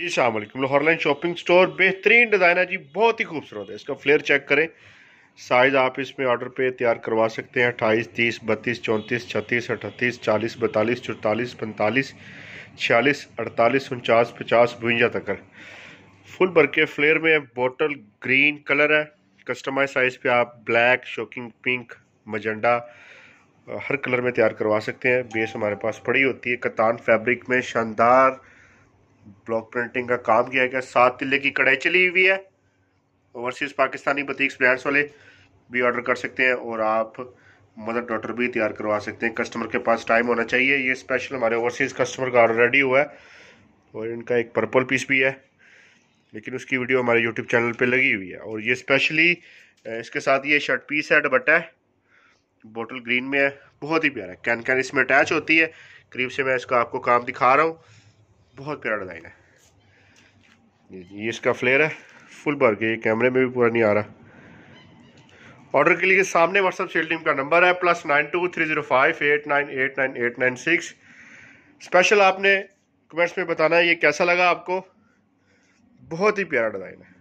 जी शाम हॉर्लाइन shopping store बेहतरीन डिज़ाइन है जी बहुत ही खूबसूरत है इसका फ्लेयर चेक करें साइज़ आप इसमें ऑर्डर पे तैयार करवा सकते हैं अट्ठाईस तीस बत्तीस चौंतीस छत्तीस अठतीस चालीस बतालीस चौतालीस पैंतालीस छियालीस अड़तालीस उनचास पचास बुंजा तक फुल भर के फ्लेयर में बॉटल ग्रीन कलर है कस्टमाइज साइज़ पे आप ब्लैक शोकिंग पिंक मजंडा हर कलर में तैयार करवा सकते हैं बेस हमारे पास पड़ी होती है कतान फैब्रिक में शानदार ब्लॉक प्रिंटिंग का काम किया गया सात तिल्ले की कढ़ाई चली हुई है ओवरसीज़ पाकिस्तानी बतीक ब्रांड्स वाले भी ऑर्डर कर सकते हैं और आप मदर डॉटर भी तैयार करवा सकते हैं कस्टमर के पास टाइम होना चाहिए ये स्पेशल हमारे ओवरसीज़ कस्टमर का ऑर्डर रेडी हुआ है और इनका एक पर्पल पीस भी है लेकिन उसकी वीडियो हमारे यूट्यूब चैनल पर लगी हुई है और ये स्पेशली इसके साथ ये शर्ट पीस है दुपट्टा है बोटल ग्रीन में है बहुत ही प्यारा कैन कैन इसमें अटैच होती है करीब से मैं इसका आपको काम दिखा रहा हूँ बहुत प्यारा डिज़ाइन है ये इसका फ्लेयर है फुल भर के कैमरे में भी पूरा नहीं आ रहा ऑर्डर के लिए सामने व्हाट्सअप सेल टीम का नंबर है plus nine two three zero five eight nine eight nine eight nine six special आपने कमेंट्स में बताना है ये कैसा लगा आपको बहुत ही प्यारा डिज़ाइन है